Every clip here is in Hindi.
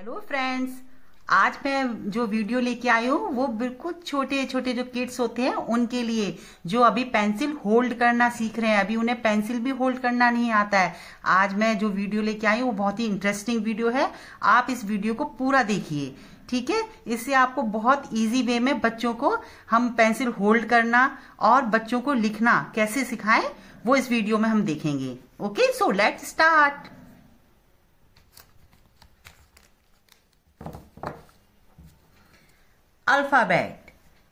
हेलो फ्रेंड्स आज मैं जो वीडियो लेके आई हूँ वो बिल्कुल छोटे छोटे जो किड्स होते हैं उनके लिए जो अभी पेंसिल होल्ड करना सीख रहे हैं अभी उन्हें पेंसिल भी होल्ड करना नहीं आता है आज मैं जो वीडियो लेके आई हूँ वो बहुत ही इंटरेस्टिंग वीडियो है आप इस वीडियो को पूरा देखिए ठीक है इससे आपको बहुत इजी वे में बच्चों को हम पेंसिल होल्ड करना और बच्चों को लिखना कैसे सिखाएं वो इस वीडियो में हम देखेंगे okay so let start alphabet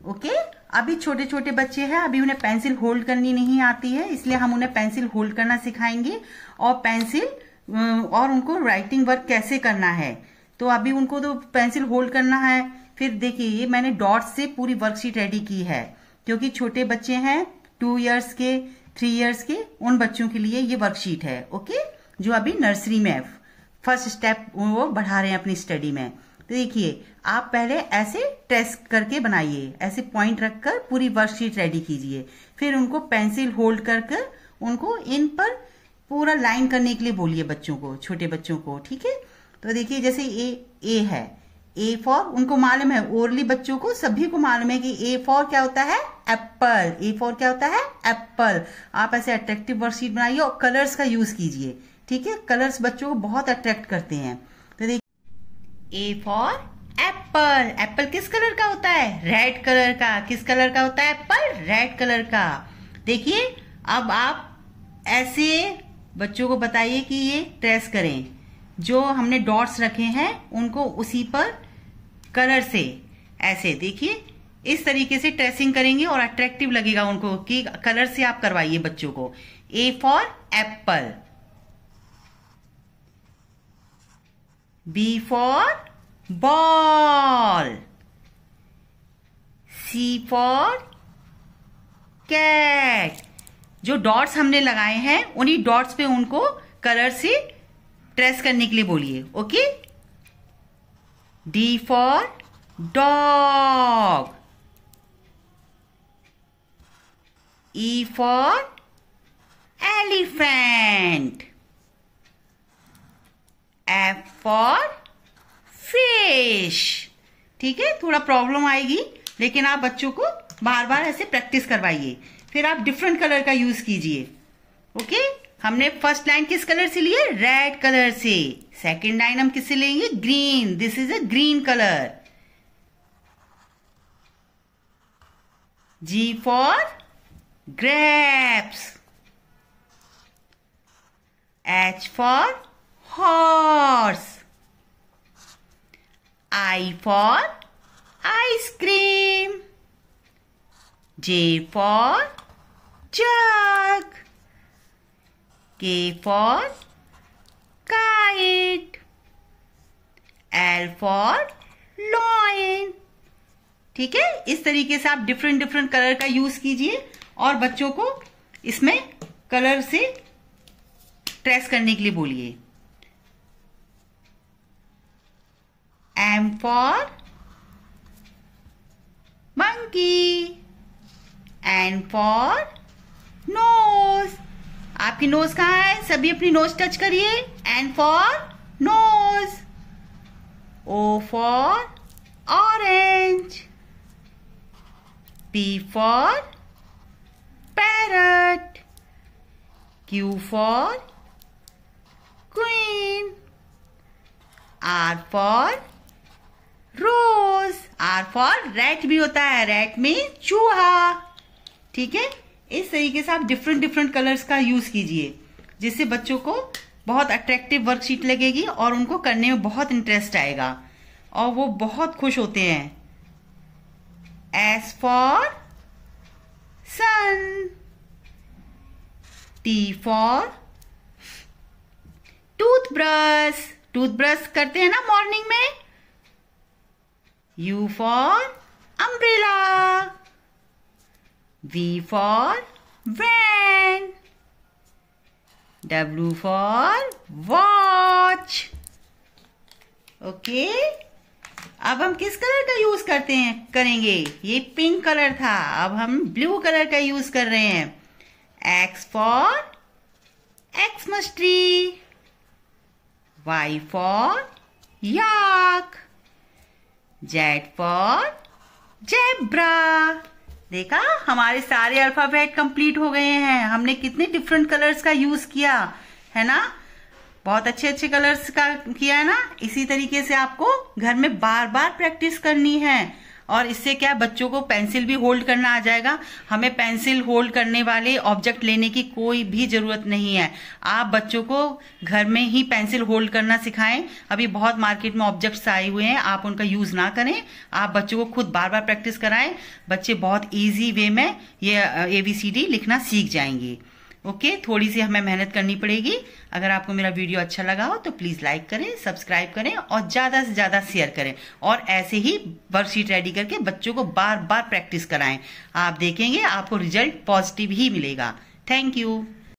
okay अभी छोटे छोटे बच्चे हैं अभी उन्हें पेंसिल होल्ड करनी नहीं आती है इसलिए हम उन्हें पेंसिल होल्ड करना सिखाएंगे और पेंसिल और उनको राइटिंग वर्क कैसे करना है तो अभी उनको तो पेंसिल होल्ड करना है फिर देखिए मैंने डॉट से पूरी वर्कशीट रेडी की है क्योंकि छोटे बच्चे हैं टू ईयर्स के थ्री ईयर्स के उन बच्चों के लिए ये वर्कशीट है ओके जो अभी नर्सरी में फर्स्ट स्टेप वो बढ़ा रहे हैं अपनी स्टडी में तो देखिए आप पहले ऐसे टेस्ट करके बनाइए ऐसे पॉइंट रखकर पूरी वर्कशीट रेडी कीजिए फिर उनको पेंसिल होल्ड कर कर उनको इन पर पूरा लाइन करने के लिए बोलिए बच्चों को छोटे बच्चों को ठीक है तो देखिए जैसे ए ए है ए फॉर उनको मालूम है ओरली बच्चों को सभी को मालूम है कि ए फॉर क्या होता है एप्पल ए फॉर क्या होता है एप्पल आप ऐसे अट्रैक्टिव वर्कशीट बनाइए और कलर्स का यूज कीजिए ठीक है कलर्स बच्चों को बहुत अट्रैक्ट करते हैं ए फॉर एप्पल एप्पल किस कलर का होता है रेड कलर का किस कलर का होता है एप्पल रेड कलर का देखिए अब आप ऐसे बच्चों को बताइए कि ये ट्रेस करें जो हमने डॉट्स रखे हैं उनको उसी पर कलर से ऐसे देखिए इस तरीके से ट्रेसिंग करेंगे और अट्रैक्टिव लगेगा उनको कि कलर से आप करवाइए बच्चों को A for apple B for ball. C for cat. जो डॉट्स हमने लगाए हैं उन्हीं डॉट्स पे उनको कलर से ट्रेस करने के लिए बोलिए okay D for dog E for elephant. F for fish ठीक है थोड़ा प्रॉब्लम आएगी लेकिन आप बच्चों को बार बार ऐसे प्रैक्टिस करवाइए फिर आप डिफरेंट कलर का यूज कीजिए ओके हमने फर्स्ट लाइन किस कलर से लिए रेड कलर से सेकंड लाइन हम किससे लेंगे green this is a green colour G for grapes H for horse. I for ice cream. J for jug. K for kite. L for lion ठीक है इस तरीके से आप डिफरेंट डिफरेंट कलर का यूज कीजिए और बच्चों को इसमें कलर से ट्रेस करने के लिए बोलिए M for monkey. N for nose. आपकी नोज कहाँ है सभी अपनी नोज टच करिए N for nose. O for orange P for parrot Q for queen R for R for rat भी होता है रैट में चूहा ठीक है इस तरीके से आप डिफरेंट डिफरेंट कलर्स का यूज कीजिए जिससे बच्चों को बहुत अट्रैक्टिव वर्कशीट लगेगी और उनको करने में बहुत इंटरेस्ट आएगा और वो बहुत खुश होते हैं S for sun T for toothbrush toothbrush करते हैं ना मॉर्निंग में U for umbrella. V for van. W for watch. Okay अब हम किस कलर का यूज करते हैं करेंगे ये पिंक कलर था अब हम ब्लू कलर का यूज कर रहे हैं X for Xmas tree Y for yak Z for zebra देखा हमारे सारे अल्फाबेट कंप्लीट हो गए हैं हमने कितने डिफरेंट कलर्स का यूज किया है ना बहुत अच्छे अच्छे कलर्स का किया है ना इसी तरीके से आपको घर में बार बार प्रैक्टिस करनी है और इससे क्या बच्चों को पेंसिल भी होल्ड करना आ जाएगा हमें पेंसिल होल्ड करने वाले ऑब्जेक्ट लेने की कोई भी जरूरत नहीं है आप बच्चों को घर में ही पेंसिल होल्ड करना सिखाएं अभी बहुत मार्केट में ऑब्जेक्ट्स आए हुए हैं आप उनका यूज ना करें आप बच्चों को खुद बार बार प्रैक्टिस कराएं बच्चे बहुत ईजी वे में ये एवीसीडी लिखना सीख जाएंगे ओके थोड़ी सी हमें मेहनत करनी पड़ेगी अगर आपको मेरा वीडियो अच्छा लगा हो तो प्लीज़ लाइक करें सब्सक्राइब करें और ज़्यादा से ज़्यादा शेयर करें और ऐसे ही वर्कशीट रेडी करके बच्चों को बार बार प्रैक्टिस कराएं आप देखेंगे आपको रिजल्ट पॉजिटिव ही मिलेगा थैंक यू